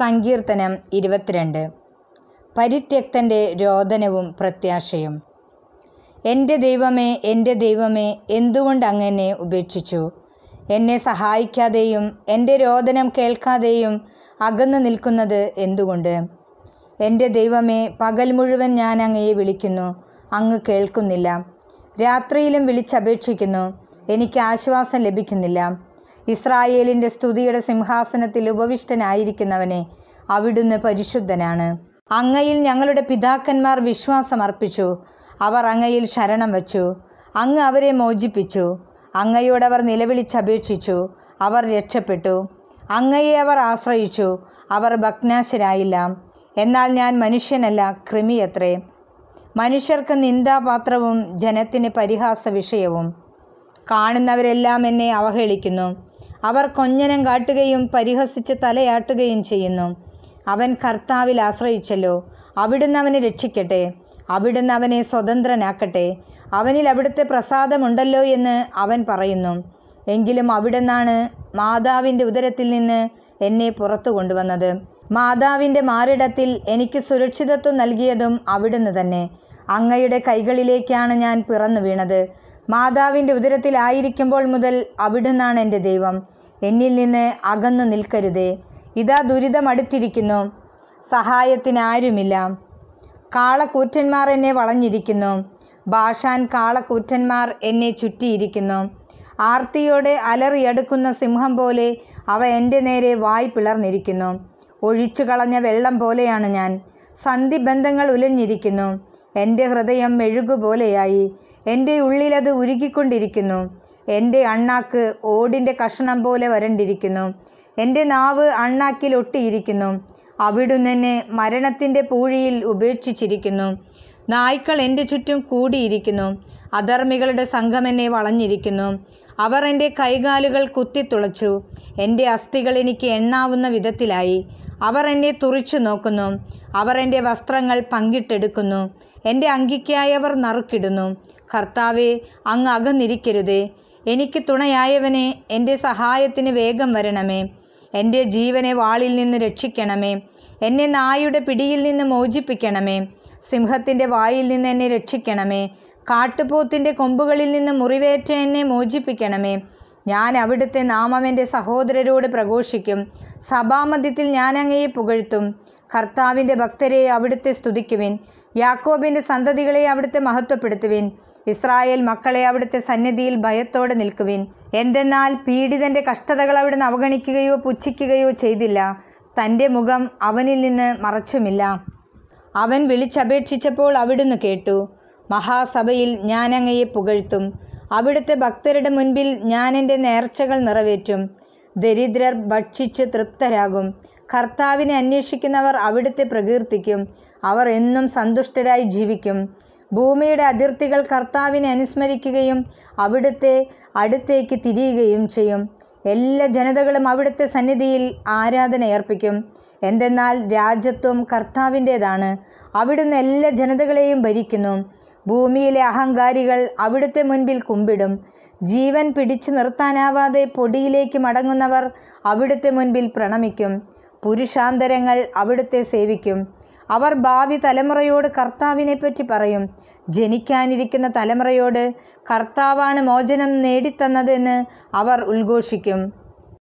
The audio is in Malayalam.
സങ്കീർത്തനം ഇരുപത്തിരണ്ട് പരിത്യക്തൻ്റെ രോദനവും പ്രത്യാശയും എൻ്റെ ദൈവമേ എൻ്റെ ദൈവമേ എന്തുകൊണ്ട് അങ്ങനെ ഉപേക്ഷിച്ചു എന്നെ സഹായിക്കാതെയും എൻ്റെ രോദനം കേൾക്കാതെയും അകന്നു നിൽക്കുന്നത് എന്തുകൊണ്ട് എൻ്റെ ദൈവമേ പകൽ മുഴുവൻ ഞാൻ അങ്ങയെ വിളിക്കുന്നു അങ്ങ് കേൾക്കുന്നില്ല രാത്രിയിലും വിളിച്ചപേക്ഷിക്കുന്നു എനിക്ക് ആശ്വാസം ലഭിക്കുന്നില്ല ഇസ്രായേലിൻ്റെ സ്തുതിയുടെ സിംഹാസനത്തിൽ ഉപവിഷ്ടനായിരിക്കുന്നവനെ അവിടുന്ന് പരിശുദ്ധനാണ് അങ്ങയിൽ ഞങ്ങളുടെ പിതാക്കന്മാർ വിശ്വാസമർപ്പിച്ചു അവർ അങ്ങയിൽ ശരണം വച്ചു അങ്ങ് അവരെ മോചിപ്പിച്ചു അങ്ങയോടവർ നിലവിളിച്ചപേക്ഷിച്ചു അവർ രക്ഷപ്പെട്ടു അങ്ങയെ അവർ ആശ്രയിച്ചു അവർ ഭഗ്നാശരായില്ല എന്നാൽ ഞാൻ മനുഷ്യനല്ല കൃമിയത്രേ മനുഷ്യർക്ക് നിന്ദാപാത്രവും ജനത്തിന് പരിഹാസ വിഷയവും കാണുന്നവരെല്ലാം എന്നെ അവഹേളിക്കുന്നു അവർ കൊഞ്ഞനം കാട്ടുകയും പരിഹസിച്ച് തലയാട്ടുകയും ചെയ്യുന്നു അവൻ കർത്താവിൽ ആശ്രയിച്ചല്ലോ അവിടുന്ന് അവനെ രക്ഷിക്കട്ടെ അവിടുന്ന് അവനെ സ്വതന്ത്രനാക്കട്ടെ അവനിൽ അവിടുത്തെ പ്രസാദമുണ്ടല്ലോ എന്ന് അവൻ പറയുന്നു എങ്കിലും അവിടുന്നാണ് മാതാവിൻ്റെ ഉദരത്തിൽ നിന്ന് എന്നെ പുറത്തു കൊണ്ടുവന്നത് മാതാവിൻ്റെ മാറിടത്തിൽ എനിക്ക് സുരക്ഷിതത്വം നൽകിയതും അവിടുന്ന് തന്നെ അങ്ങയുടെ കൈകളിലേക്കാണ് ഞാൻ പിറന്നു വീണത് മാതാവിൻ്റെ ഉദരത്തിലായിരിക്കുമ്പോൾ മുതൽ അവിടുന്നാണ് എൻ്റെ ദൈവം എന്നിൽ നിന്ന് അകന്നു നിൽക്കരുതേ ഇതാ ദുരിതം അടുത്തിരിക്കുന്നു സഹായത്തിനാരുമില്ല കാളക്കൂറ്റന്മാർ എന്നെ വളഞ്ഞിരിക്കുന്നു ഭാഷാൻ കാളക്കൂറ്റന്മാർ എന്നെ ചുറ്റിയിരിക്കുന്നു ആർത്തിയോടെ അലറിയടുക്കുന്ന സിംഹം പോലെ അവ എൻ്റെ നേരെ വായി പിളർന്നിരിക്കുന്നു ഒഴിച്ചു കളഞ്ഞ വെള്ളം പോലെയാണ് ഞാൻ സന്ധിബന്ധങ്ങൾ ഉലഞ്ഞിരിക്കുന്നു എൻ്റെ ഹൃദയം മെഴുകുപോലെയായി എൻ്റെ ഉള്ളിലത് ഉരുകിക്കൊണ്ടിരിക്കുന്നു എൻ്റെ അണ്ണാക്ക് ഓടിൻ്റെ കഷണം പോലെ വരണ്ടിരിക്കുന്നു എൻ്റെ നാവ് അണ്ണാക്കിൽ ഒട്ടിയിരിക്കുന്നു അവിടുന്ന് എന്നെ മരണത്തിൻ്റെ പൂഴിയിൽ ഉപേക്ഷിച്ചിരിക്കുന്നു നായ്ക്കൾ എൻ്റെ ചുറ്റും കൂടിയിരിക്കുന്നു അധർമ്മികളുടെ സംഘം എന്നെ വളഞ്ഞിരിക്കുന്നു അവർ എൻ്റെ കൈകാലുകൾ കുത്തിത്തുളച്ചു എൻ്റെ അസ്ഥികൾ എനിക്ക് എണ്ണാവുന്ന വിധത്തിലായി അവർ എന്നെ തുറിച്ചു നോക്കുന്നു അവർ എൻ്റെ വസ്ത്രങ്ങൾ പങ്കിട്ടെടുക്കുന്നു എൻ്റെ അങ്കിക്കായവർ നറുക്കിടുന്നു കർത്താവെ അങ്ങ് അകന്നിരിക്കരുതേ എനിക്ക് തുണയായവനെ എൻ്റെ സഹായത്തിന് വേഗം വരണമേ എൻ്റെ ജീവനെ വാളിൽ നിന്ന് രക്ഷിക്കണമേ എന്നെ നായുടെ പിടിയിൽ നിന്ന് മോചിപ്പിക്കണമേ സിംഹത്തിൻ്റെ വായിൽ നിന്ന് എന്നെ രക്ഷിക്കണമേ കാട്ടുപോത്തിൻ്റെ കൊമ്പുകളിൽ നിന്ന് മുറിവേറ്റ എന്നെ മോചിപ്പിക്കണമേ ഞാൻ അവിടുത്തെ നാമം എൻ്റെ സഹോദരരോട് പ്രഘോഷിക്കും സഭാമധ്യത്തിൽ ഞാൻ അങ്ങയെ പുകഴ്ത്തും കർത്താവിൻ്റെ ഭക്തരെ അവിടുത്തെ സ്തുതിക്കുവിൻ യാക്കോബിൻ്റെ സന്തതികളെ അവിടുത്തെ മഹത്വപ്പെടുത്തുവിൻ ഇസ്രായേൽ മക്കളെ അവിടുത്തെ സന്നിധിയിൽ ഭയത്തോടെ നിൽക്കുവിൻ എന്തെന്നാൽ പീഡിതൻ്റെ കഷ്ടതകൾ അവിടുന്ന് അവഗണിക്കുകയോ പുച്ഛിക്കുകയോ ചെയ്തില്ല തൻ്റെ മുഖം അവനിൽ നിന്ന് മറച്ചുമില്ല അവൻ വിളിച്ചപേക്ഷിച്ചപ്പോൾ അവിടുന്ന് കേട്ടു മഹാസഭയിൽ ഞാനങ്ങയെ പുകഴ്ത്തും അവിടുത്തെ ഭക്തരുടെ മുൻപിൽ ഞാൻ എൻ്റെ നേർച്ചകൾ നിറവേറ്റും ദരിദ്രർ ഭക്ഷിച്ച് തൃപ്തരാകും കർത്താവിനെ അന്വേഷിക്കുന്നവർ അവിടുത്തെ പ്രകീർത്തിക്കും അവർ എന്നും സന്തുഷ്ടരായി ജീവിക്കും ഭൂമിയുടെ അതിർത്തികൾ കർത്താവിനെ അനുസ്മരിക്കുകയും അവിടുത്തെ അടുത്തേക്ക് തിരിയുകയും ചെയ്യും എല്ലാ ജനതകളും അവിടുത്തെ സന്നിധിയിൽ ആരാധനയർപ്പിക്കും എന്തെന്നാൽ രാജ്യത്വം കർത്താവിൻ്റേതാണ് അവിടുന്ന് എല്ലാ ജനതകളെയും ഭരിക്കുന്നു ഭൂമിയിലെ അഹങ്കാരികൾ അവിടുത്തെ മുൻപിൽ കുമ്പിടും ജീവൻ പിടിച്ചു നിർത്താനാവാതെ പൊടിയിലേക്ക് മടങ്ങുന്നവർ അവിടുത്തെ മുൻപിൽ പ്രണമിക്കും പുരുഷാന്തരങ്ങൾ അവിടുത്തെ സേവിക്കും അവർ ഭാവി തലമുറയോട് കർത്താവിനെപ്പറ്റി പറയും ജനിക്കാനിരിക്കുന്ന തലമുറയോട് കർത്താവാണ് മോചനം നേടിത്തന്നതെന്ന് അവർ ഉദ്ഘോഷിക്കും